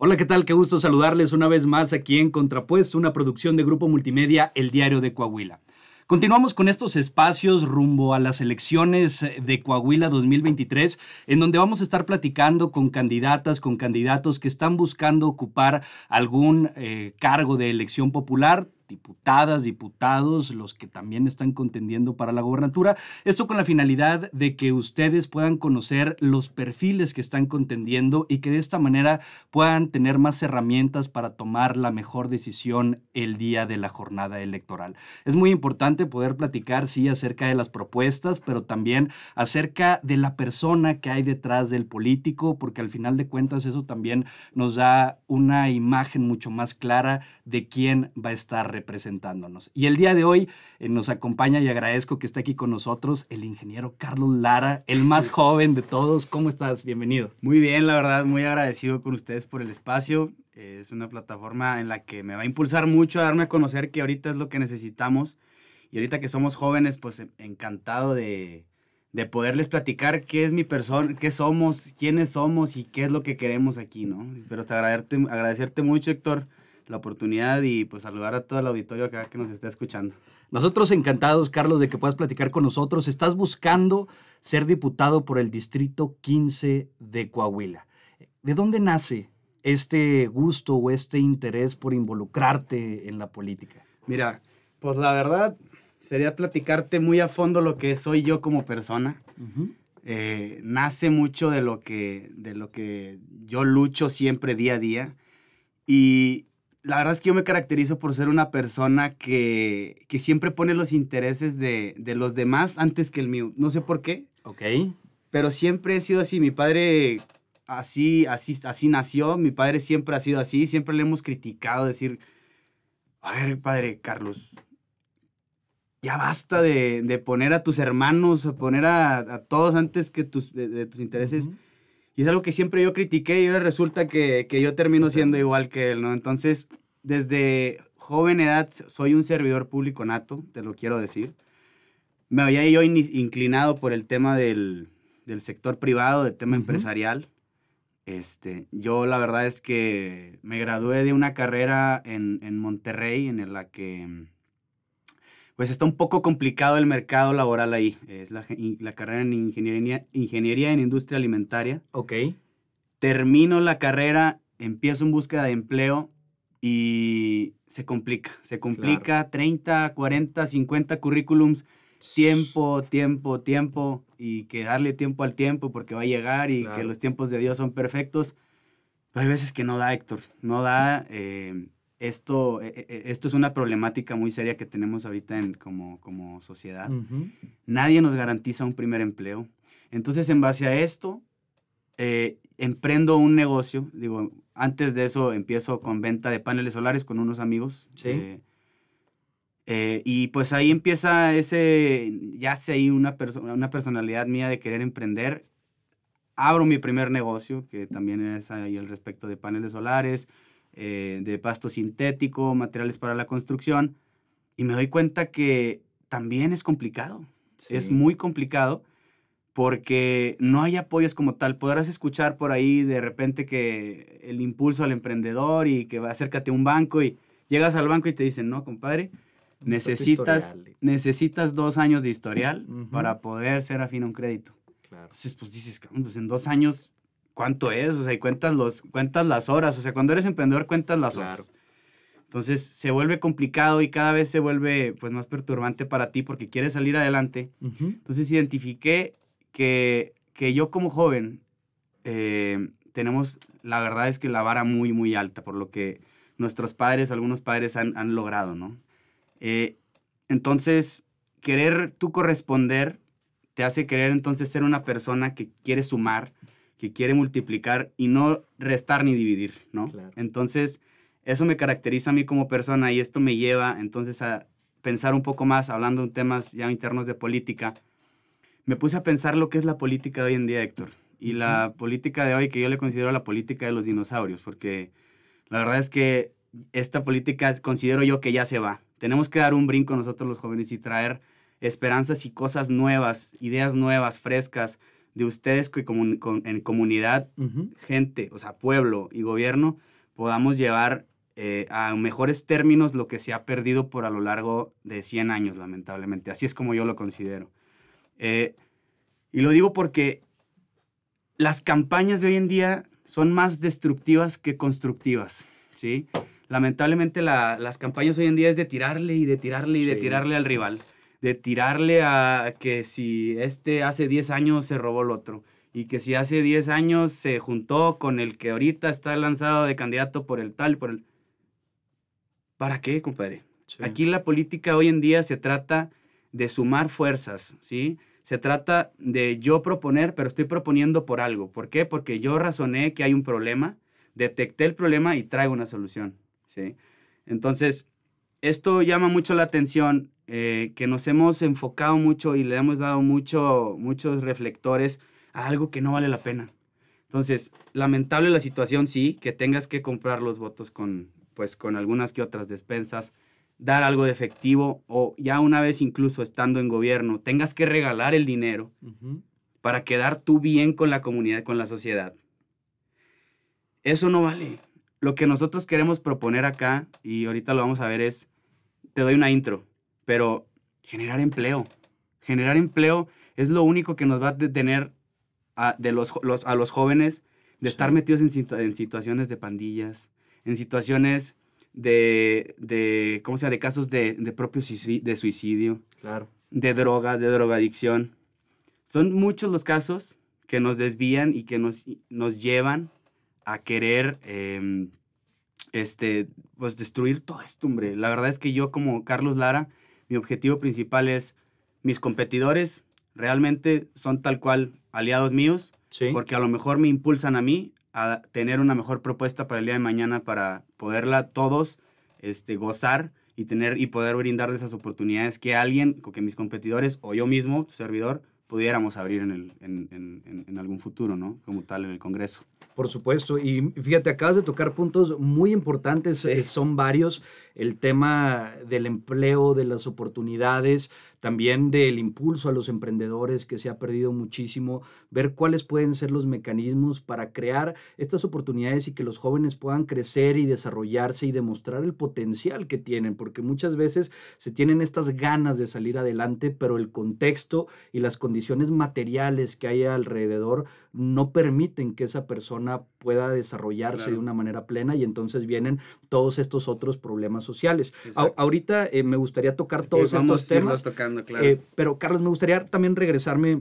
Hola, ¿qué tal? Qué gusto saludarles una vez más aquí en Contrapuesto, una producción de Grupo Multimedia El Diario de Coahuila. Continuamos con estos espacios rumbo a las elecciones de Coahuila 2023, en donde vamos a estar platicando con candidatas, con candidatos que están buscando ocupar algún eh, cargo de elección popular, diputadas, diputados, los que también están contendiendo para la gobernatura. Esto con la finalidad de que ustedes puedan conocer los perfiles que están contendiendo y que de esta manera puedan tener más herramientas para tomar la mejor decisión el día de la jornada electoral. Es muy importante poder platicar, sí, acerca de las propuestas, pero también acerca de la persona que hay detrás del político, porque al final de cuentas eso también nos da una imagen mucho más clara de quién va a estar representándonos. Y el día de hoy eh, nos acompaña y agradezco que esté aquí con nosotros el ingeniero Carlos Lara, el más joven de todos. ¿Cómo estás? Bienvenido. Muy bien, la verdad, muy agradecido con ustedes por el espacio. Eh, es una plataforma en la que me va a impulsar mucho a darme a conocer que ahorita es lo que necesitamos. Y ahorita que somos jóvenes, pues eh, encantado de, poderles platicar qué es mi persona, qué somos, quiénes somos y qué es lo que queremos aquí, ¿no? Pero te agradecerte, agradecerte mucho, Héctor, la oportunidad y pues saludar a todo el auditorio acá que nos está escuchando. Nosotros encantados, Carlos, de que puedas platicar con nosotros. Estás buscando ser diputado por el Distrito 15 de Coahuila. ¿De dónde nace este gusto o este interés por involucrarte en la política? Mira, pues la verdad sería platicarte muy a fondo lo que soy yo como persona. Eh, nace mucho de lo, que, de lo que yo lucho siempre día a día. Y, la verdad es que yo me caracterizo por ser una persona que, siempre pone los intereses de, los demás antes que el mío. No sé por qué. Ok. Pero siempre he sido así. Mi padre así, así, así nació. Mi padre siempre ha sido así. Siempre le hemos criticado, decir, a ver, padre Carlos, ya basta de, poner a tus hermanos, poner a, todos antes que tus, de, tus intereses. Y es algo que siempre yo critiqué y ahora resulta que, que yo termino siendo igual que él, ¿no? Entonces, desde joven edad soy un servidor público nato, te lo quiero decir. Me había yo inclinado por el tema del, sector privado, del tema empresarial. Este, yo la verdad es que me gradué de una carrera en, Monterrey en la que pues está un poco complicado el mercado laboral ahí. Es la, la carrera en ingeniería, ingeniería en industria alimentaria. Ok. Termino la carrera, empiezo en búsqueda de empleo y se complica, se complica 30, 40, 50 currículums, tiempo, tiempo, tiempo, y que darle tiempo al tiempo porque va a llegar y que los tiempos de Dios son perfectos. Pero hay veces que no da, Héctor, no da. Eh, esto, eh, eh, esto es una problemática muy seria que tenemos ahorita en, como, como sociedad. Nadie nos garantiza un primer empleo. Entonces, en base a esto, eh, emprendo un negocio, digo, antes de eso empiezo con venta de paneles solares con unos amigos. Eh, eh, y pues ahí empieza ese, ya sé ahí una, una personalidad mía de querer emprender. Abro mi primer negocio, que también es ahí el respecto de paneles solares, de pasto sintético, materiales para la construcción. Y me doy cuenta que también es complicado. Es muy complicado porque no hay apoyos como tal. Podrás escuchar por ahí de repente que el impulso al emprendedor y que acércate a un banco y llegas al banco y te dicen, no, compadre, necesitas, necesitas dos años de historial para poder ser afín a un crédito. Entonces, pues dices, pues, en dos años, ¿cuánto es? O sea, y cuentas, los, cuentas las horas. O sea, cuando eres emprendedor, cuentas las horas. Entonces se vuelve complicado y cada vez se vuelve pues más perturbante para ti porque quieres salir adelante. Entonces identifiqué que, que yo como joven eh, tenemos, la verdad es que la vara muy, muy alta, por lo que nuestros padres, algunos padres han, logrado, ¿no? Eh, entonces, querer tú corresponder te hace querer entonces ser una persona que quiere sumar, que quiere multiplicar y no restar ni dividir, ¿no? Entonces, eso me caracteriza a mí como persona y esto me lleva entonces a pensar un poco más, hablando de temas ya internos de política, me puse a pensar lo que es la política de hoy en día, Héctor. Y la política de hoy que yo le considero la política de los dinosaurios, porque la verdad es que esta política considero yo que ya se va. Tenemos que dar un brinco nosotros los jóvenes y traer esperanzas y cosas nuevas, ideas nuevas, frescas, de ustedes que en comunidad, gente, o sea, pueblo y gobierno, podamos llevar eh, a mejores términos lo que se ha perdido por a lo largo de 100 años, lamentablemente. Así es como yo lo considero. Eh, y lo digo porque las campañas de hoy en día son más destructivas que constructivas, ¿sí? Lamentablemente las campañas hoy en día es de tirarle y de tirarle y de tirarle al rival, de tirarle a que si este hace 10 años se robó el otro y que si hace 10 años se juntó con el que ahorita está lanzado de candidato por el tal, por el... ¿Para qué, compadre? Aquí la política hoy en día se trata de sumar fuerzas, ¿sí? se trata de yo proponer, pero estoy proponiendo por algo. ¿Por qué? Porque yo razoné que hay un problema, detecté el problema y traigo una solución. ¿sí? Entonces, esto llama mucho la atención, eh, que nos hemos enfocado mucho y le hemos dado mucho, muchos reflectores a algo que no vale la pena. Entonces, lamentable la situación, sí, que tengas que comprar los votos con, pues, con algunas que otras despensas, dar algo de efectivo o ya una vez incluso estando en gobierno, tengas que regalar el dinero para quedar tú bien con la comunidad, con la sociedad. Eso no vale. Lo que nosotros queremos proponer acá, y ahorita lo vamos a ver, es, te doy una intro, pero generar empleo. Generar empleo es lo único que nos va a detener a, de los, a los jóvenes de estar metidos en situaciones de pandillas, en situaciones de, de ¿cómo De casos de, de propio suicidio, de suicidio. Claro. De drogas, de drogadicción. Son muchos los casos que nos desvían y que nos, nos llevan a querer, em, este, pues destruir todo esto, hombre. La verdad es que yo como Carlos Lara, mi objetivo principal es mis competidores realmente son tal cual aliados míos, porque a lo mejor me impulsan a mí a tener una mejor propuesta para el día de mañana para poderla todos este, gozar y tener y poder brindar de esas oportunidades que alguien, que mis competidores o yo mismo, servidor, pudiéramos abrir en, en, algún futuro, ¿no? Como tal en el Congreso. Por supuesto, y fíjate, acabas de tocar puntos muy importantes, eh, son varios, el tema del empleo, de las oportunidades, también del impulso a los emprendedores que se ha perdido muchísimo, ver cuáles pueden ser los mecanismos para crear estas oportunidades y que los jóvenes puedan crecer y desarrollarse y demostrar el potencial que tienen, porque muchas veces se tienen estas ganas de salir adelante, pero el contexto y las condiciones materiales que hay alrededor no permiten que esa persona pueda desarrollarse de una manera plena y entonces vienen todos estos otros problemas sociales. ahorita eh, me gustaría tocar todos estos temas. Eh, pero Carlos, me gustaría también regresarme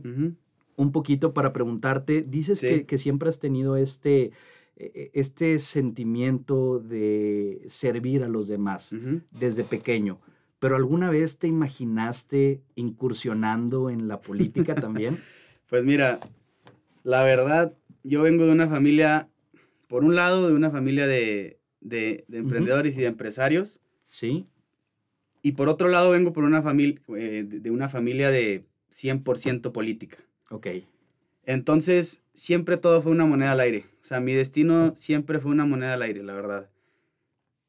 un poquito para preguntarte, dices que, siempre has tenido este, e, e, este sentimiento de servir a los demás desde pequeño. ¿Pero alguna vez te imaginaste incursionando en la política también? pues mira, la verdad, yo vengo de una familia, por un lado, de una familia de, de, emprendedores y de empresarios. Sí. Y por otro lado, vengo por una familia, eh, de una familia de 100% política. Ok. Entonces, siempre todo fue una moneda al aire. O sea, mi destino siempre fue una moneda al aire, la verdad.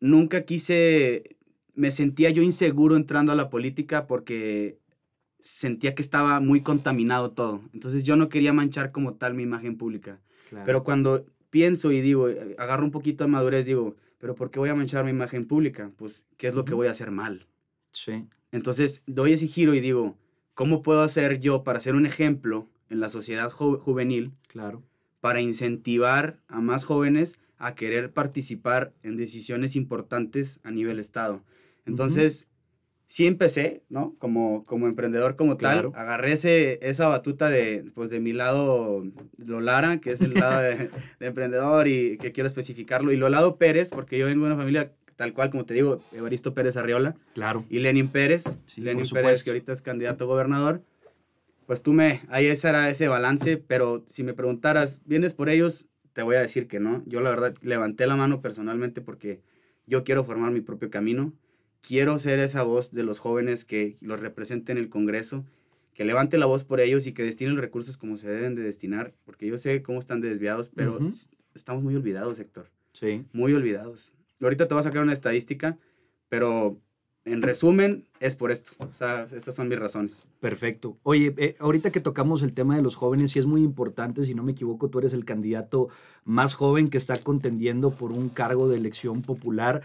Nunca quise, me sentía yo inseguro entrando a la política porque sentía que estaba muy contaminado todo. Entonces yo no quería manchar como tal mi imagen pública. Pero cuando pienso y digo, eh, agarro un poquito de madurez, digo, pero ¿por qué voy a manchar mi imagen pública? Pues, ¿qué es lo que voy a hacer mal? Sí. Entonces doy ese giro y digo, ¿cómo puedo hacer yo para ser un ejemplo en la sociedad juvenil? Claro. Para incentivar a más jóvenes a querer participar en decisiones importantes a nivel Estado. Entonces, sí empecé, ¿no? Como, como emprendedor, como tal. Agarré esa batuta de, pues, de mi lado Lolara, que es el lado de, de, emprendedor y que quiero especificarlo, y Lolado Pérez, porque yo vengo de una familia tal cual, como te digo, Evaristo Pérez Arriola. Claro. Y Lenin Pérez. Lenin Pérez, que ahorita es candidato a gobernador. Pues tú me, ahí ese era ese balance, pero si me preguntaras, ¿vienes por ellos? Te voy a decir que no. Yo la verdad levanté la mano personalmente porque yo quiero formar mi propio camino quiero ser esa voz de los jóvenes que los represente en el Congreso, que levante la voz por ellos y que destinen recursos como se deben de destinar, porque yo sé cómo están desviados, pero estamos muy olvidados, Héctor. Sí. Muy olvidados. Ahorita te voy a sacar una estadística, pero en resumen, es por esto. O sea, estas son mis razones. Perfecto. Oye, eh, ahorita que tocamos el tema de los jóvenes, sí es muy importante, si no me equivoco, tú eres el candidato más joven que está contendiendo por un cargo de elección popular.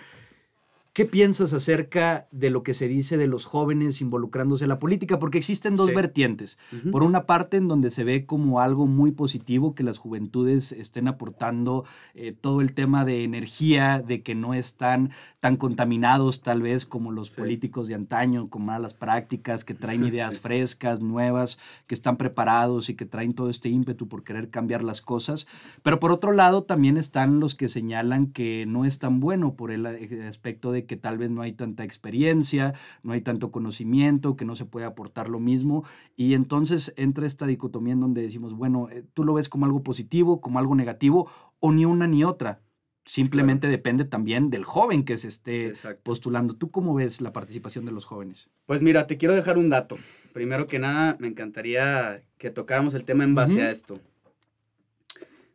¿Qué piensas acerca de lo que se dice de los jóvenes involucrándose en la política? Porque existen dos vertientes. Por una parte, en donde se ve como algo muy positivo que las juventudes estén aportando eh, todo el tema de energía, de que no están tan contaminados tal vez como los políticos de antaño, con malas prácticas, que traen ideas frescas, nuevas, que están preparados y que traen todo este ímpetu por querer cambiar las cosas. Pero por otro lado, también están los que señalan que no es tan bueno por el eh, aspecto de que tal vez no hay tanta experiencia, no hay tanto conocimiento, que no se puede aportar lo mismo. Y entonces entra esta dicotomía en donde decimos, bueno, eh, tú lo ves como algo positivo, como algo negativo, o ni una ni otra. Simplemente depende también del joven que se esté postulando. ¿Tú cómo ves la participación de los jóvenes? Pues mira, te quiero dejar un dato. Primero que nada, me encantaría que tocáramos el tema en base a esto.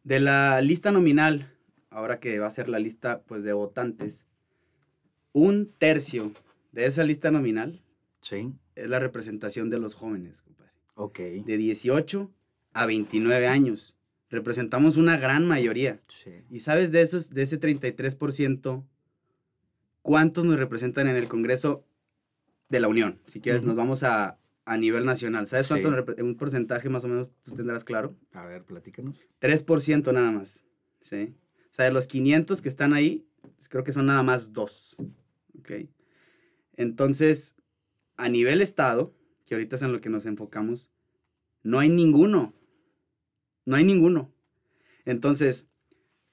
De la lista nominal, ahora que va a ser la lista pues, de votantes, un tercio de esa lista nominal es la representación de los jóvenes, compadre. De 18 a 29 años. Representamos una gran mayoría. Y sabes de esos, de ese 33%, ¿cuántos nos representan en el Congreso de la Unión? Si quieres, nos vamos a, nivel nacional. ¿Sabes cuánto sí. un porcentaje más o menos tú tendrás claro? A ver, platícanos. 3% nada más. Sí. O sea, de los 500 que están ahí, creo que son nada más dos. Entonces, a nivel Estado, que ahorita es en lo que nos enfocamos, no hay ninguno. No hay ninguno. Entonces,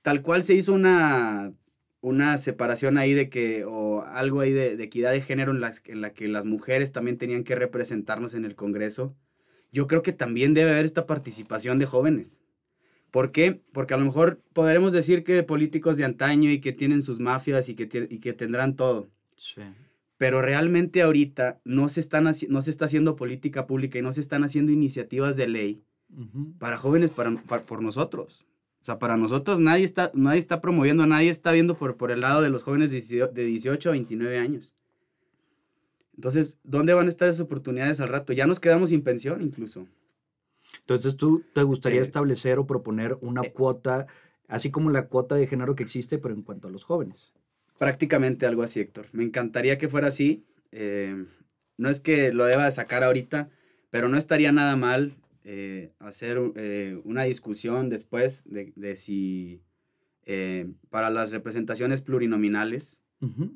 tal cual se hizo una, una separación ahí de que, o algo ahí de, equidad de género en la, en la, que las mujeres también tenían que representarnos en el Congreso, yo creo que también debe haber esta participación de jóvenes. ¿Por qué? Porque a lo mejor podremos decir que políticos de antaño y que tienen sus mafias y que, y que tendrán todo. Sí. Pero realmente ahorita no se, están no se está haciendo política pública y no se están haciendo iniciativas de ley para jóvenes, para, por nosotros. O sea, para nosotros nadie está, está promoviendo, nadie está viendo por, por el lado de los jóvenes de 18 a 29 años. Entonces, ¿dónde van a estar esas oportunidades al rato? Ya nos quedamos sin pensión incluso. Entonces, ¿tú te gustaría eh. establecer o proponer una eh. cuota, así como la cuota de género que existe, pero en cuanto a los jóvenes? Prácticamente algo así, Héctor. Me encantaría que fuera así. Eh, no es que lo deba de sacar ahorita, pero no estaría nada mal eh, hacer eh, una discusión después de, si para las representaciones plurinominales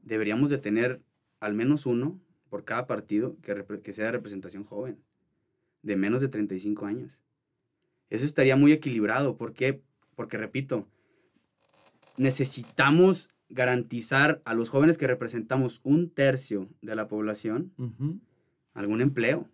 deberíamos de tener al menos uno por cada partido que, sea representación joven, de menos de 35 años. Eso estaría muy equilibrado. ¿Por Porque, repito, necesitamos garantizar a los jóvenes que representamos un tercio de la población algún empleo,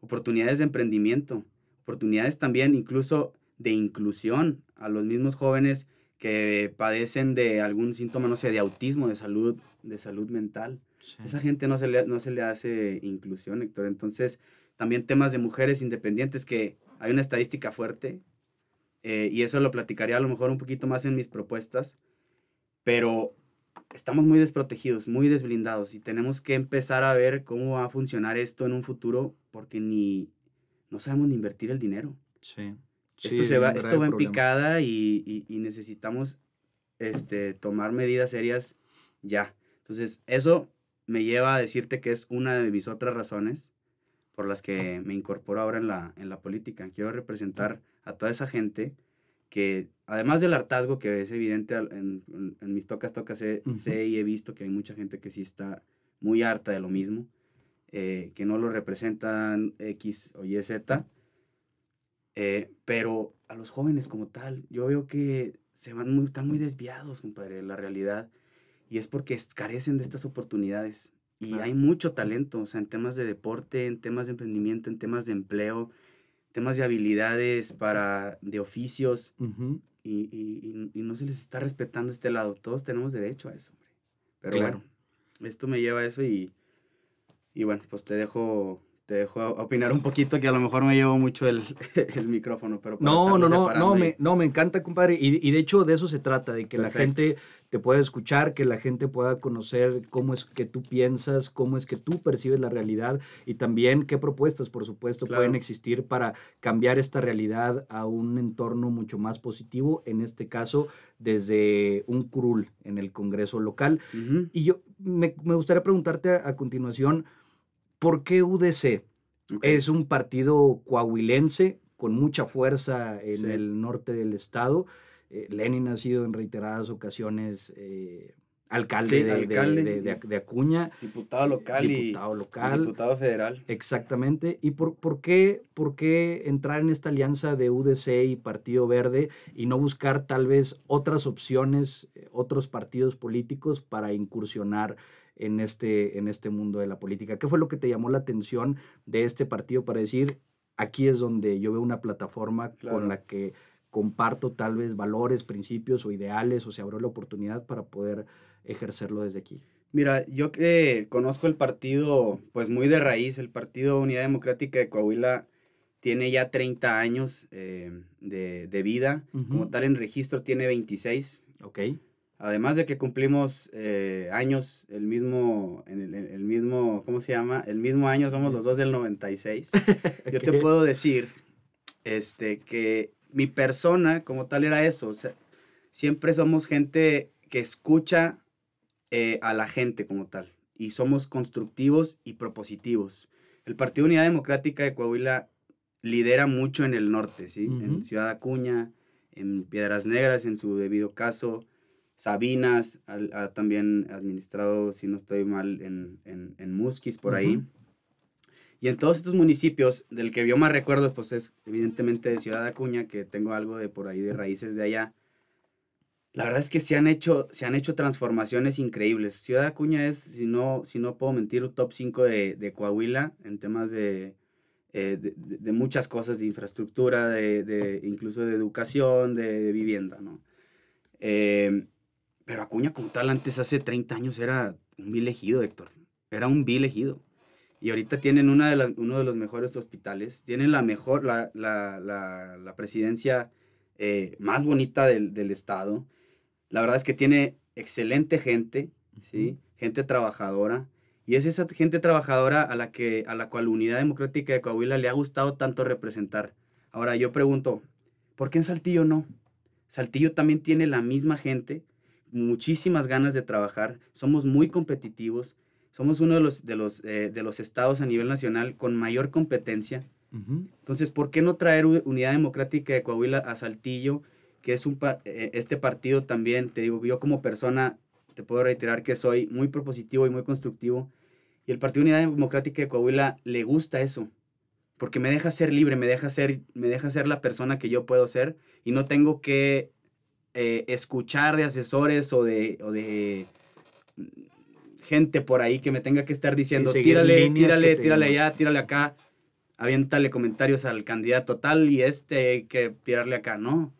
oportunidades de emprendimiento, oportunidades también incluso de inclusión a los mismos jóvenes que padecen de algún síntoma, no sé, de autismo, de salud, de salud mental. Esa gente no se, le, no se le hace inclusión, Héctor. Entonces, también temas de mujeres independientes, que hay una estadística fuerte, eh, y eso lo platicaría a lo mejor un poquito más en mis propuestas, pero estamos muy desprotegidos, muy desblindados y tenemos que empezar a ver cómo va a funcionar esto en un futuro porque ni no sabemos ni invertir el dinero. Sí. esto se va, en picada y, necesitamos este, tomar medidas serias ya. Entonces, eso me lleva a decirte que es una de mis otras razones por las que me incorporo ahora en la, en la política. Quiero representar a toda esa gente que además del hartazgo que es evidente en, mis tocas, tocas, sé, y he visto que hay mucha gente que sí está muy harta de lo mismo, eh, que no lo representan X o Y, Z, eh, pero a los jóvenes como tal, yo veo que se van muy, están muy desviados, compadre, de la realidad, y es porque carecen de estas oportunidades. Y hay mucho talento, o sea, en temas de deporte, en temas de emprendimiento, en temas de empleo, temas de habilidades, para, de oficios, y, no se les está respetando este lado. Todos tenemos derecho a eso, hombre. Pero bueno, esto me lleva a eso y, y bueno, pues te dejo te dejo opinar un poquito, que a lo mejor me llevo mucho el, micrófono, pero... No, no, no, no, me, no, me encanta, compadre. Y, de hecho de eso se trata, de que la gente te pueda escuchar, que la gente pueda conocer cómo es que tú piensas, cómo es que tú percibes la realidad y también qué propuestas, por supuesto, pueden existir para cambiar esta realidad a un entorno mucho más positivo, en este caso desde un curul en el Congreso local. Y yo me, gustaría preguntarte a continuación, ¿Por qué UDC? Es un partido coahuilense con mucha fuerza en el norte del estado. Eh, Lenin ha sido en reiteradas ocasiones eh, alcalde, de, Acuña. Diputado local. y Diputado federal. Exactamente. ¿Y por, qué, por qué entrar en esta alianza de UDC y Partido Verde y no buscar tal vez otras opciones, eh, otros partidos políticos para incursionar en este, en este mundo de la política. ¿Qué fue lo que te llamó la atención de este partido para decir, aquí es donde yo veo una plataforma con la que comparto tal vez valores, principios o ideales, o se abrió la oportunidad para poder ejercerlo desde aquí? Mira, yo que conozco el partido, pues muy de raíz, el Partido Unidad Democrática de Coahuila tiene ya 30 años eh, de, vida, como tal en registro tiene 26. Ok. Además de que cumplimos eh, años, el mismo, el, el, mismo, ¿cómo se llama? El mismo año, somos los dos del 96. Yo te puedo decir este, que mi persona como tal era eso. siempre somos gente que escucha eh, a la gente como tal. Y somos constructivos y propositivos. El Partido Unidad Democrática de Coahuila lidera mucho en el norte, ¿sí? En Ciudad Acuña, en Piedras Negras, en su debido caso Sabinas ha también administrado, si no estoy mal, en, en, Musquis, por ahí. Y en todos estos municipios, del que yo más recuerdo, pues es evidentemente de Ciudad Acuña, que tengo algo de por ahí de raíces de allá. La verdad es que se han hecho, se han hecho transformaciones increíbles. Ciudad Acuña es, si no, si no puedo mentir, un top 5 de, Coahuila en temas de, eh, muchas cosas, de infraestructura, de, incluso de educación, de, vivienda, ¿no? Eh, pero Acuña como tal antes, hace 30 años, era un vil ejido, Héctor. Era un vil Y ahorita tienen una de uno de los mejores hospitales. Tienen la mejor, la, presidencia eh, más bonita del, estado. La verdad es que tiene excelente gente, ¿sí? Gente trabajadora. Y es esa gente trabajadora a la, que, a la cual Unidad Democrática de Coahuila le ha gustado tanto representar. Ahora yo pregunto, ¿por qué en Saltillo no? Saltillo también tiene la misma gente, muchísimas ganas de trabajar, somos muy competitivos, somos uno de los, de los, eh, de los estados a nivel nacional con mayor competencia. Entonces, ¿por qué no traer Unidad Democrática de Coahuila a Saltillo, que es un eh, este partido también, te digo, yo como persona te puedo reiterar que soy muy propositivo y muy constructivo, y el Partido Unidad Democrática de Coahuila le gusta eso, porque me deja ser libre, me deja ser, me deja ser la persona que yo puedo ser, y no tengo que eh, escuchar de asesores o de, de gente por ahí que me tenga que estar diciendo, tírale, tírale, tírale allá, tírale acá, aviéntale comentarios al candidato tal y este hay que tirarle acá, no.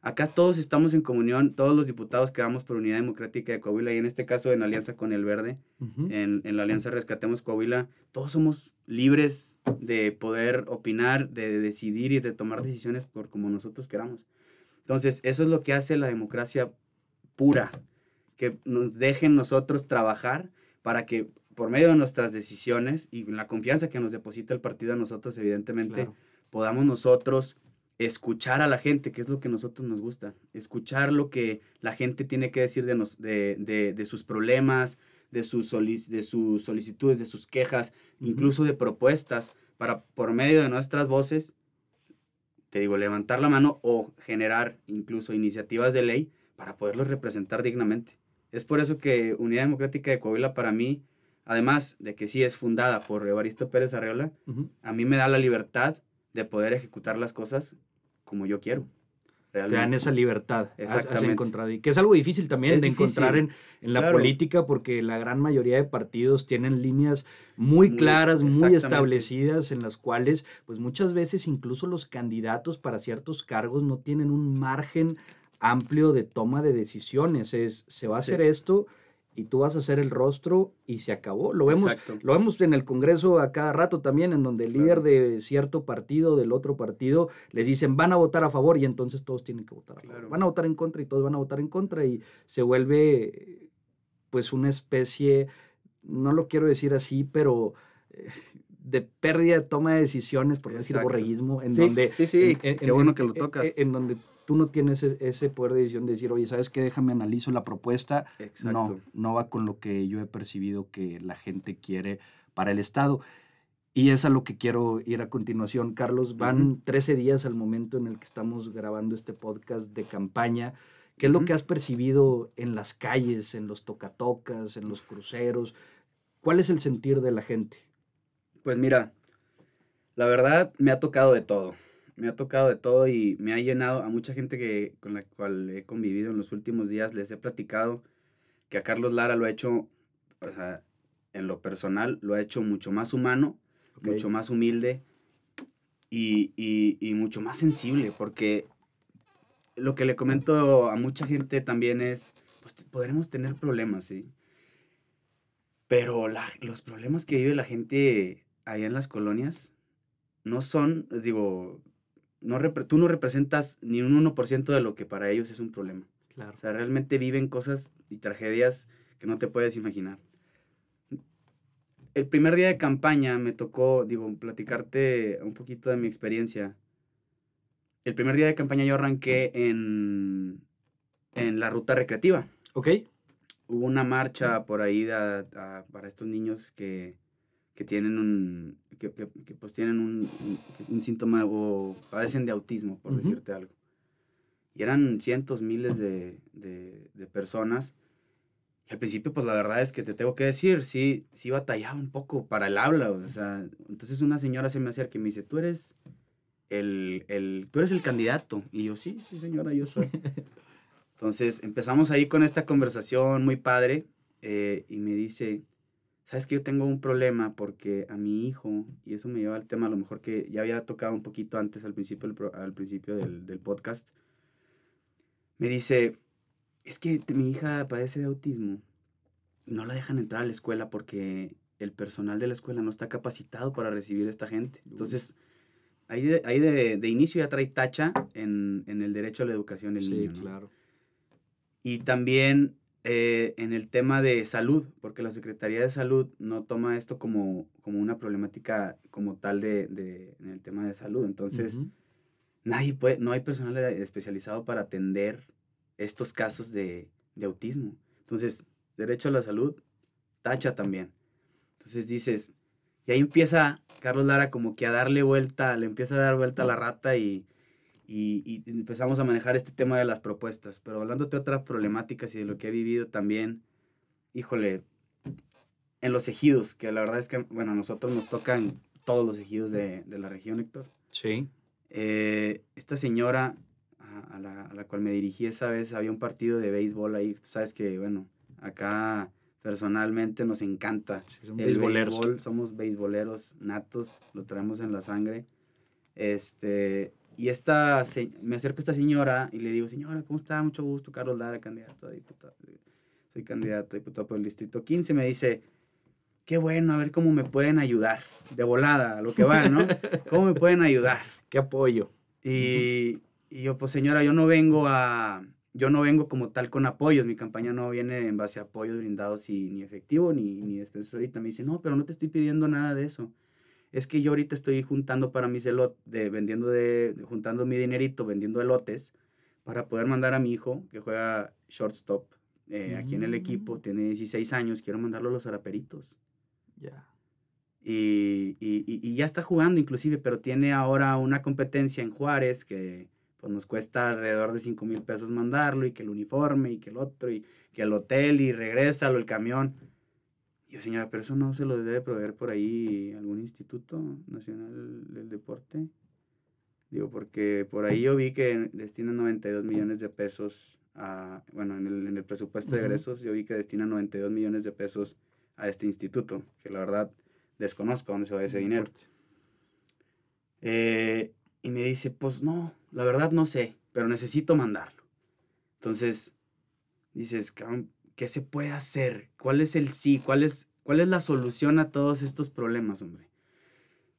Acá todos estamos en comunión, todos los diputados que vamos por Unidad Democrática de Coahuila y en este caso en alianza con El Verde, en, en, la alianza Rescatemos Coahuila, todos somos libres de poder opinar, de decidir y de tomar decisiones por como nosotros queramos. Entonces, eso es lo que hace la democracia pura, que nos dejen nosotros trabajar para que por medio de nuestras decisiones y la confianza que nos deposita el partido a nosotros, evidentemente, podamos nosotros escuchar a la gente, que es lo que a nosotros nos gusta, escuchar lo que la gente tiene que decir de, nos, de, de, de sus problemas, de sus, de sus solicitudes, de sus quejas, incluso de propuestas, para por medio de nuestras voces te digo, levantar la mano o generar incluso iniciativas de ley para poderlos representar dignamente. Es por eso que Unidad Democrática de Coahuila para mí, además de que sí es fundada por Evaristo Pérez Arreola, a mí me da la libertad de poder ejecutar las cosas como yo quiero. Te dan esa libertad. Has, encontrado. Y que es algo difícil también de encontrar en, la política, porque la gran mayoría de partidos tienen líneas muy, claras, muy establecidas, en las cuales, pues muchas veces incluso los candidatos para ciertos cargos no tienen un margen amplio de toma de decisiones. Es, se va a hacer esto, y tú vas a hacer el rostro y se acabó. Lo vemos, lo vemos en el Congreso a cada rato también, en donde el líder de cierto partido, del otro partido, les dicen van a votar a favor y entonces todos tienen que votar Van a votar en contra y todos van a votar en contra y se vuelve pues una especie, no lo quiero decir así, pero eh, de pérdida de toma de decisiones, por decir borreguismo, en donde... Sí, sí, qué bueno que lo tocas. en donde tú no tienes e-, ese poder de decisión de decir, oye, ¿sabes qué? Déjame analizo la propuesta. No, no va con lo que yo he percibido que la gente quiere para el Estado. Y es a lo que quiero ir a continuación, Carlos. Van 13 días al momento en el que estamos grabando este podcast de campaña. ¿Qué es lo que has percibido en las calles, en los tocatocas, en los cruceros? ¿Cuál es el sentir de la gente? Pues mira, la verdad me ha tocado de todo me ha tocado de todo y me ha llenado a mucha gente que, con la cual he convivido en los últimos días. Les he platicado que a Carlos Lara lo ha hecho, o sea, en lo personal, lo ha hecho mucho más humano, mucho más humilde y, mucho más sensible, porque lo que le comento a mucha gente también es, pues podremos tener problemas, ¿sí? Pero los problemas que vive la gente allá en las colonias no son, digo, no tú no representas ni un 1% de lo que para ellos es un problema. O sea, realmente viven cosas y tragedias que no te puedes imaginar. El primer día de campaña me tocó, digo, platicarte un poquito de mi experiencia. El primer día de campaña yo arranqué en, en la ruta recreativa. Ok. Hubo una marcha por ahí para estos niños que, que tienen un, que, que, pues tienen un, un, síntoma o padecen de autismo, por decirte algo. Y eran cientos, miles de, de, de, personas. Y al principio, pues la verdad es que te tengo que decir, sí, sí batallaba un poco para el habla. O sea, entonces una señora se me acerca y me dice, tú eres el, el, tú eres el candidato. Y yo, sí, sí, señora, yo soy. Entonces empezamos ahí con esta conversación muy padre. Eh, y me dice, sabes que yo tengo un problema porque a mi hijo, y eso me lleva al tema a lo mejor que ya había tocado un poquito antes al principio, del, al principio del, del podcast, me dice, es que mi hija padece de autismo y no la dejan entrar a la escuela porque el personal de la escuela no está capacitado para recibir a esta gente. Entonces, ahí de, ahí de, de inicio ya trae tacha en, en, el derecho a la educación del niño. Sí, claro. Y también eh, en el tema de salud, porque la Secretaría de Salud no toma esto como, como una problemática como tal de, en el tema de salud. Entonces, nadie no hay personal especializado para atender estos casos de, de, autismo. Entonces, derecho a la salud, tacha también. Entonces dices, y ahí empieza Carlos Lara como que a darle vuelta, le empieza a dar vuelta a la rata y y, empezamos a manejar este tema de las propuestas. Pero hablándote de otras problemáticas y de lo que he vivido también, híjole, en los ejidos, que la verdad es que, bueno, a nosotros nos tocan todos los ejidos de, de la región, Héctor. Sí. Eh, esta señora a, la, la, cual me dirigí esa vez, había un partido de béisbol ahí, tú sabes que, bueno, acá personalmente nos encanta sí, el béisbol, somos beisboleros natos, lo traemos en la sangre. Este, y esta, me acerco a esta señora y le digo, señora, ¿cómo está? Mucho gusto, Carlos Lara, candidato a diputado. Soy candidato a diputado por el Distrito 15. Me dice, qué bueno, a ver cómo me pueden ayudar. De volada, a lo que va, ¿no? ¿Cómo me pueden ayudar? Qué apoyo. Y, yo, pues señora, yo no vengo a, yo no vengo como tal con apoyos. Mi campaña no viene en base a apoyos brindados ni efectivo, ni, ni despensas ahorita. Me dice, no, pero no te estoy pidiendo nada de eso es que yo ahorita estoy juntando para mis elotes, de, vendiendo de, juntando mi dinerito, vendiendo elotes, para poder mandar a mi hijo, que juega shortstop, eh, aquí en el equipo, mm. tiene 16 años, quiero mandarlo a los araperitos. Ya. Y, ya está jugando inclusive, pero tiene ahora una competencia en Juárez que pues, nos cuesta alrededor de 5 mil pesos mandarlo y que el uniforme y que el otro y que el hotel y regrésalo, el camión yo, señora, pero eso no se lo debe proveer por ahí algún instituto nacional del deporte. Digo, porque por ahí yo vi que destina 92 millones de pesos a, bueno, en el, presupuesto de egresos yo vi que destina 92 millones de pesos a este instituto, que la verdad desconozco dónde se va ese dinero. Eh, y me dice, pues no, la verdad no sé, pero necesito mandarlo. Entonces, dices, ¿Qué se puede hacer? ¿Cuál es el sí? ¿Cuál es, cuál es la solución a todos estos problemas, hombre?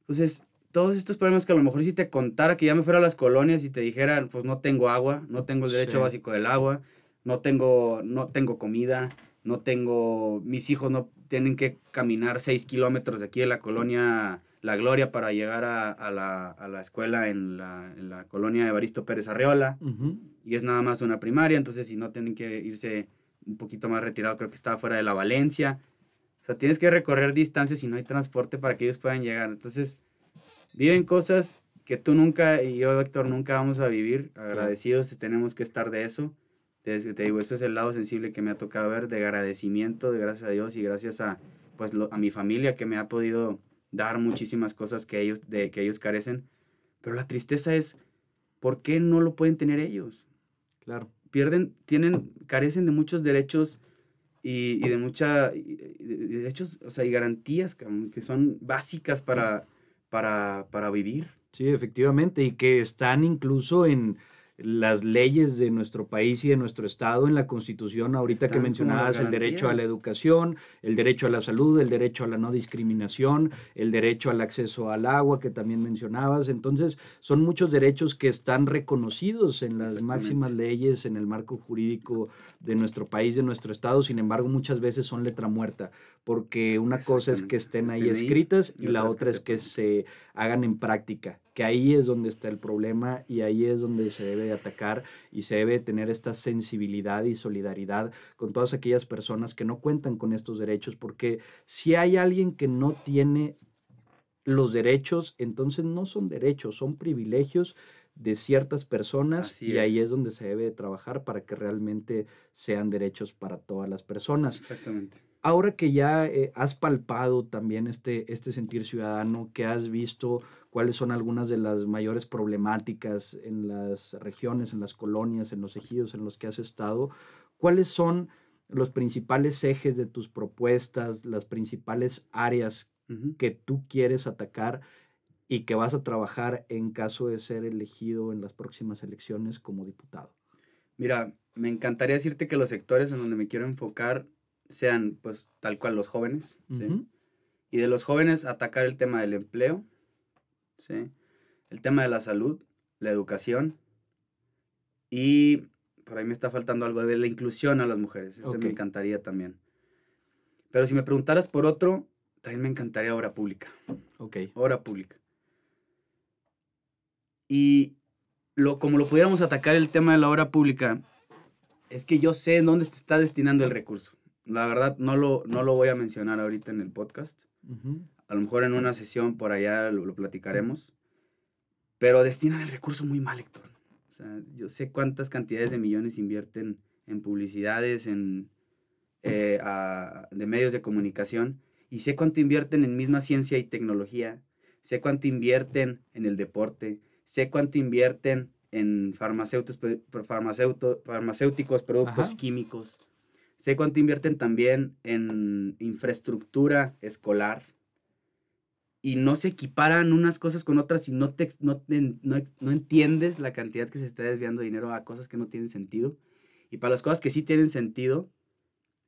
Entonces, todos estos problemas que a lo mejor si te contara que ya me fuera a las colonias y te dijeran, pues no tengo agua, no tengo el derecho básico del agua, no tengo, no tengo comida, no tengo, mis hijos no tienen que caminar seis kilómetros de aquí de la colonia La Gloria para llegar a, la, a la, escuela en la, en la, colonia de Evaristo Pérez Arreola, y es nada más una primaria, entonces si no tienen que irse un poquito más retirado, creo que estaba fuera de la Valencia. O sea, tienes que recorrer distancias y no hay transporte para que ellos puedan llegar. Entonces, viven cosas que tú nunca y yo, Héctor, nunca vamos a vivir. Agradecidos tenemos que estar de eso. Te, te digo, eso es el lado sensible que me ha tocado ver, de agradecimiento, de gracias a Dios y gracias a, pues, a mi familia que me ha podido dar muchísimas cosas que ellos, de que ellos carecen. Pero la tristeza es, ¿por qué no lo pueden tener ellos? Claro pierden, tienen, carecen de muchos derechos y, de mucha, derechos, o sea, y garantías que, son básicas para, para, para vivir. Sí, efectivamente, y que están incluso en las leyes de nuestro país y de nuestro estado en la constitución, ahorita que mencionabas el derecho a la educación, el derecho a la salud, el derecho a la no discriminación, el derecho al acceso al agua que también mencionabas. Entonces, son muchos derechos que están reconocidos en las máximas leyes, en el marco jurídico de nuestro país, de nuestro estado, sin embargo muchas veces son letra muerta, porque una cosa es que estén, ahí escritas y, la otra es que se hagan en práctica, que ahí es donde está el problema y ahí es donde se debe atacar y se debe tener esta sensibilidad y solidaridad con todas aquellas personas que no cuentan con estos derechos, porque si hay alguien que no tiene los derechos, entonces no son derechos, son privilegios de ciertas personas y ahí es donde se debe trabajar para que realmente sean derechos para todas las personas. Exactamente. Ahora que ya eh, has palpado también este, este sentir ciudadano, que has visto cuáles son algunas de las mayores problemáticas en las regiones, en las colonias, en los ejidos en los que has estado, ¿cuáles son los principales ejes de tus propuestas, las principales áreas que tú quieres atacar y que vas a trabajar en caso de ser elegido en las próximas elecciones como diputado? Mira, me encantaría decirte que los sectores en donde me quiero enfocar sean pues tal cual los jóvenes, Y de los jóvenes atacar el tema del empleo, El tema de la salud, la educación y por ahí me está faltando algo de la inclusión a las mujeres, Eso me encantaría también. Pero si me preguntaras por otro, también me encantaría obra pública. Ok. Obra pública. Y lo, como lo pudiéramos atacar el tema de la obra pública, es que yo sé en dónde se está destinando el recurso. La verdad, no lo, no lo voy a mencionar ahorita en el podcast. A lo mejor en una sesión por allá lo, platicaremos. Pero destinan el recurso muy mal, Héctor. O sea, yo sé cuántas cantidades de millones invierten en publicidades, en, eh, de medios de comunicación. Y sé cuánto invierten en misma ciencia y tecnología. Sé cuánto invierten en el deporte sé cuánto invierten en farmacéuticos, farmacéuticos productos químicos. Sé cuánto invierten también en infraestructura escolar. Y no se equiparan unas cosas con otras y no, te, no, no, no entiendes la cantidad que se está desviando dinero a cosas que no tienen sentido. Y para las cosas que sí tienen sentido,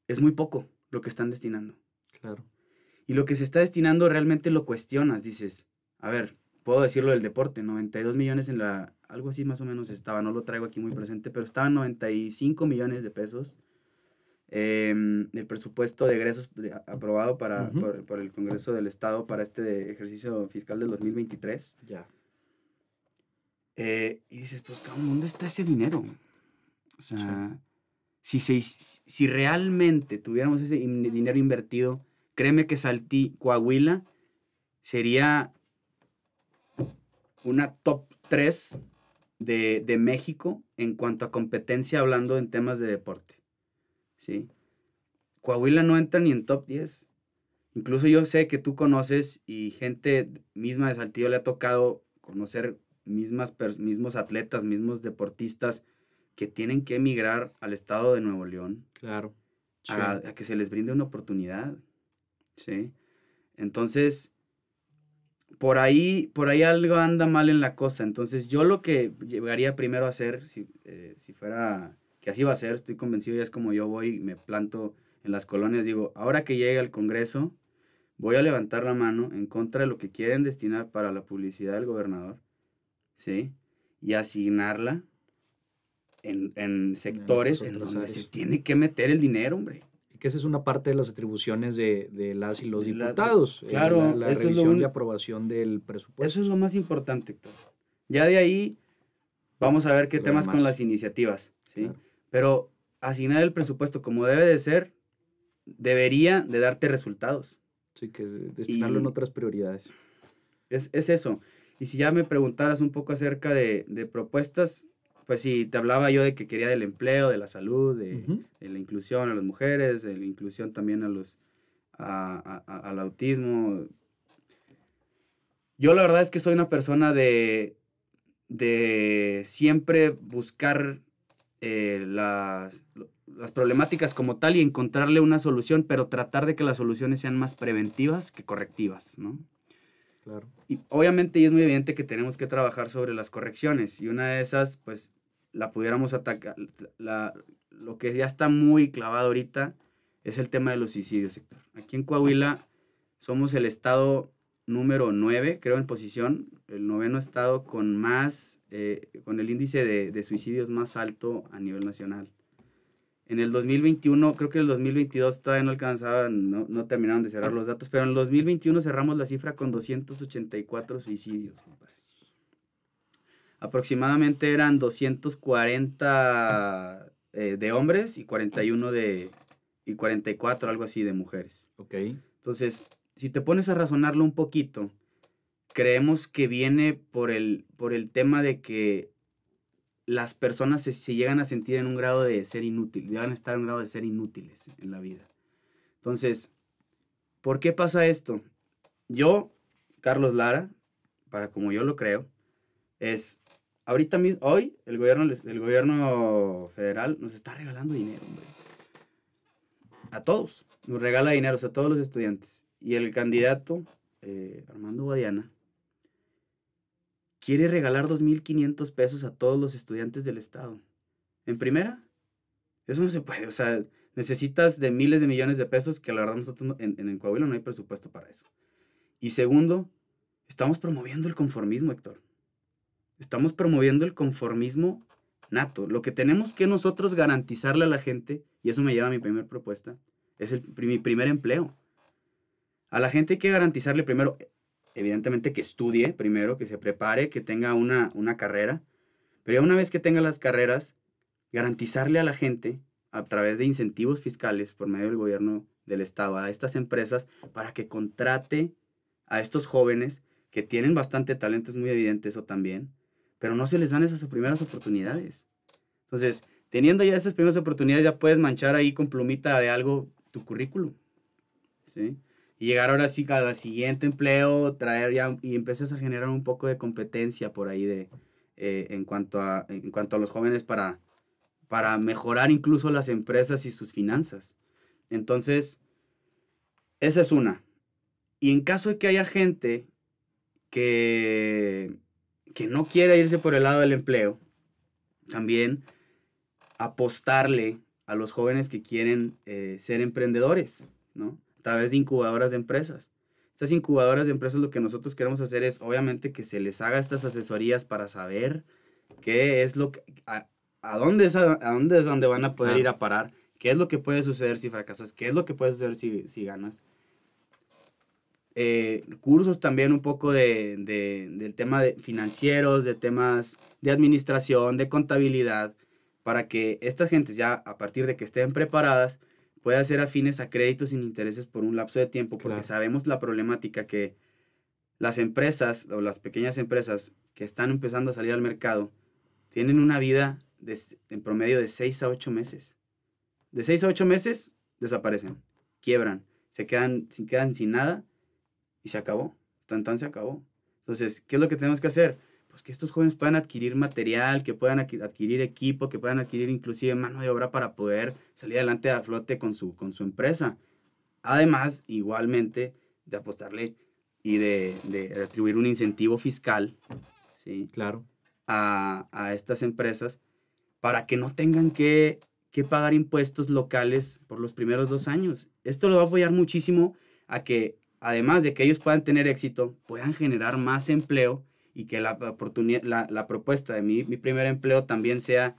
es muy poco lo que están destinando. Claro. Y lo que se está destinando realmente lo cuestionas, dices, a ver, puedo decirlo del deporte, 92 millones en la, algo así más o menos estaba, no lo traigo aquí muy presente, pero estaban 95 millones de pesos eh, em, el presupuesto de egresos aprobado para, por, el Congreso del Estado para este ejercicio fiscal del 2023. Ya. Eh, y dices, pues, ¿dónde está ese dinero? O sea, si, si realmente tuviéramos ese dinero invertido, créeme que Saltí, Coahuila, sería una top 3 de, México en cuanto a competencia hablando en temas de deporte. ¿sí? Coahuila no entra ni en top 10. Incluso yo sé que tú conoces y gente misma de Saltillo le ha tocado conocer mismas, mismos atletas, mismos deportistas que tienen que emigrar al estado de Nuevo León. Claro. A, a que se les brinde una oportunidad. ¿sí? Entonces, por ahí, por ahí algo anda mal en la cosa. Entonces, yo lo que llegaría primero a hacer, si, eh, si fuera que así va a ser, estoy convencido, ya es como yo voy me planto en las colonias, digo, ahora que llega el Congreso, voy a levantar la mano en contra de lo que quieren destinar para la publicidad del gobernador, ¿sí? Y asignarla en, en sectores en, donde se tiene que meter el dinero, hombre que esa es una parte de las atribuciones de, las y los diputados. La, eh, claro, la, revisión y aprobación del presupuesto. Eso es lo más importante, Héctor. Ya de ahí vamos a ver qué temas con las iniciativas, ¿sí? Pero asignar el presupuesto como debe de ser, debería de darte resultados. Sí, que destinarlo en otras prioridades. Es, es, eso. Y si ya me preguntaras un poco acerca de, de propuestas, pues sí, te hablaba yo de que quería del empleo, de la salud, de, la inclusión a las mujeres, de la inclusión también a los, al autismo. Yo la verdad es que soy una persona de, siempre buscar eh, las, las problemáticas como tal y encontrarle una solución, pero tratar de que las soluciones sean más preventivas que correctivas, ¿no? Y obviamente y es muy evidente que tenemos que trabajar sobre las correcciones y una de esas, pues, la pudiéramos atacar, la, lo que ya está muy clavado ahorita es el tema de los suicidios, sector Aquí en Coahuila somos el estado número 9, creo, en posición, el noveno estado con más, eh, con el índice de, de, suicidios más alto a nivel nacional. En el 2021, creo que en el 2022 todavía no alcanzaban, no, terminaron de cerrar los datos, pero en el 2021 cerramos la cifra con 284 suicidios, Aproximadamente eran 240 eh, de hombres y 41 de, y 44, algo así, de mujeres. Ok. Entonces, si te pones a razonarlo un poquito, creemos que viene por el, por el tema de que las personas se, llegan a sentir en un grado de ser inútil, llegan a estar en un grado de ser inútiles en la vida. Entonces, ¿por qué pasa esto? Yo, Carlos Lara, para como yo lo creo, es, ahorita mismo, hoy, el gobierno, el gobierno federal nos está regalando dinero, hombre. A todos, nos regala dinero, o sea, a todos los estudiantes. Y el candidato, eh, Armando Guadiana, quiere regalar 2.500 pesos a todos los estudiantes del Estado. En primera, eso no se puede. O sea, necesitas de miles de millones de pesos que la verdad nosotros en, en Coahuila no hay presupuesto para eso. Y segundo, estamos promoviendo el conformismo, Héctor. Estamos promoviendo el conformismo nato. Lo que tenemos que nosotros garantizarle a la gente, y eso me lleva a mi primera propuesta, es el, mi primer empleo. A la gente hay que garantizarle primero evidentemente que estudie primero, que se prepare, que tenga una, una carrera, pero ya una vez que tenga las carreras, garantizarle a la gente a través de incentivos fiscales por medio del gobierno del Estado a estas empresas para que contrate a estos jóvenes que tienen bastante talento, es muy evidente eso también, pero no se les dan esas primeras oportunidades. Entonces, teniendo ya esas primeras oportunidades, ya puedes manchar ahí con plumita de algo tu currículum. ¿sí? y llegar ahora sí cada siguiente empleo, traer ya, y empiezas a generar un poco de competencia por ahí de, eh, en, cuanto a, en cuanto a los jóvenes para, para mejorar incluso las empresas y sus finanzas. Entonces, esa es una. Y en caso de que haya gente que, que no quiera irse por el lado del empleo, también apostarle a los jóvenes que quieren eh, ser emprendedores, ¿no? través de incubadoras de empresas. Estas incubadoras de empresas lo que nosotros queremos hacer es, obviamente, que se les haga estas asesorías para saber qué es lo a, dónde, es a, dónde es donde van a poder ir a parar, qué es lo que puede suceder si fracasas, qué es lo que puede suceder si, ganas. Eh, cursos también un poco del tema de financieros, de temas de administración, de contabilidad, para que estas gentes ya a partir de que estén preparadas, Puede ser afines a créditos sin intereses por un lapso de tiempo, porque sabemos la problemática que las empresas o las pequeñas empresas que están empezando a salir al mercado tienen una vida en promedio de 6 a 8 meses. De 6 a 8 meses desaparecen, quiebran, se quedan, se quedan sin nada y se acabó. Tan tan se acabó. Entonces, ¿qué es lo que tenemos que hacer? Pues, que estos jóvenes puedan adquirir material, que puedan adquirir equipo, que puedan adquirir inclusive mano de obra para poder salir adelante a flote con su, con su empresa. Además, igualmente, de apostarle y de, atribuir un incentivo fiscal, ¿sí? Claro. A, estas empresas para que no tengan que, que pagar impuestos locales por los primeros dos años. Esto lo va a apoyar muchísimo a que, además de que ellos puedan tener éxito, puedan generar más empleo y que la, oportunidad, la, propuesta de mi, mi primer empleo también sea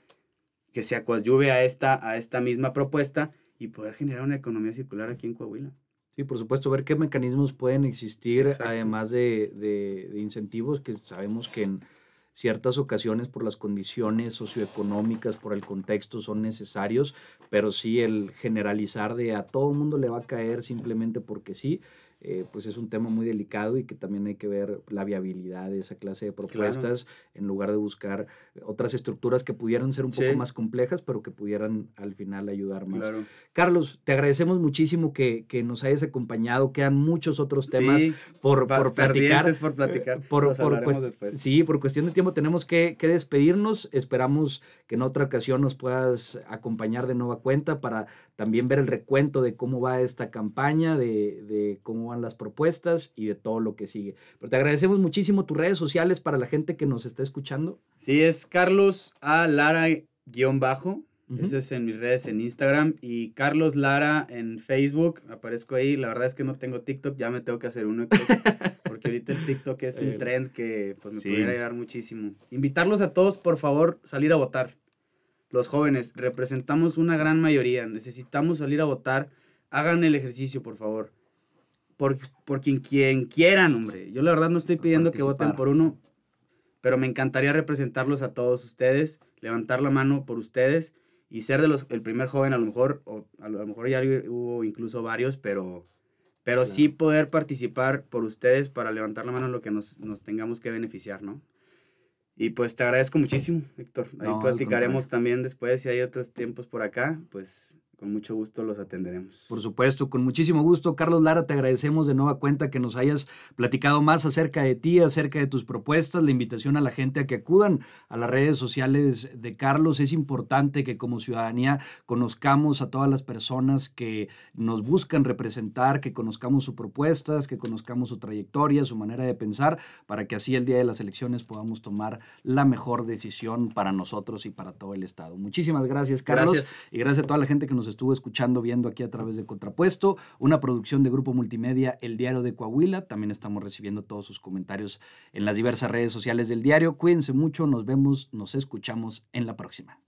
que se acoadyuve a esta, a esta misma propuesta y poder generar una economía circular aquí en Coahuila. Sí, por supuesto, ver qué mecanismos pueden existir, además de, de, incentivos que sabemos que en ciertas ocasiones por las condiciones socioeconómicas, por el contexto, son necesarios, pero sí el generalizar de a todo el mundo le va a caer simplemente porque sí, eh, pues es un tema muy delicado y que también hay que ver la viabilidad de esa clase de propuestas en lugar de buscar otras estructuras que pudieran ser un poco más complejas, pero que pudieran al final ayudar más. Carlos, te agradecemos muchísimo que, nos hayas acompañado. Quedan muchos otros temas por, por platicar. Por platicar. Eh, sí, por cuestión de tiempo tenemos que, que despedirnos. Esperamos que en otra ocasión nos puedas acompañar de nueva cuenta para también ver el recuento de cómo va esta campaña, de, cómo van las propuestas y de todo lo que sigue. Pero te agradecemos muchísimo tus redes sociales para la gente que nos está escuchando. Sí, es Carlos A. Lara-bajo. Eso es en mis redes en Instagram y Carlos Lara en Facebook. Aparezco ahí. La verdad es que no tengo TikTok, ya me tengo que hacer uno. Porque ahorita el TikTok es un eh, trend que pues, me pudiera ayudar muchísimo. Invitarlos a todos, por favor, salir a votar los jóvenes, representamos una gran mayoría, necesitamos salir a votar, hagan el ejercicio, por favor. Por, por quien, quien quieran, hombre. Yo la verdad no estoy pidiendo que voten por uno, pero me encantaría representarlos a todos ustedes, levantar la mano por ustedes y ser de los, el primer joven a lo mejor, o a lo mejor ya hubo incluso varios, pero, pero sí poder participar por ustedes para levantar la mano en lo que nos, nos tengamos que beneficiar, ¿no? Y pues te agradezco muchísimo, Héctor. Ahí platicaremos también después si hay otros tiempos por acá. Pues con mucho gusto los atenderemos. Por supuesto, con muchísimo gusto. Carlos Lara, te agradecemos de nueva cuenta que nos hayas platicado más acerca de ti, acerca de tus propuestas, la invitación a la gente a que acudan a las redes sociales de Carlos. Es importante que como ciudadanía conozcamos a todas las personas que nos buscan representar, que conozcamos sus propuestas, que conozcamos su trayectoria, su manera de pensar, para que así el día de las elecciones podamos tomar la mejor decisión para nosotros y para todo el Estado. Muchísimas gracias, Carlos. Y gracias a toda la gente que nos estuvo escuchando, viendo aquí a través de Contrapuesto, una producción de Grupo Multimedia El Diario de Coahuila. También estamos recibiendo todos sus comentarios en las diversas redes sociales del diario. Cuídense mucho, nos vemos, nos escuchamos en la próxima.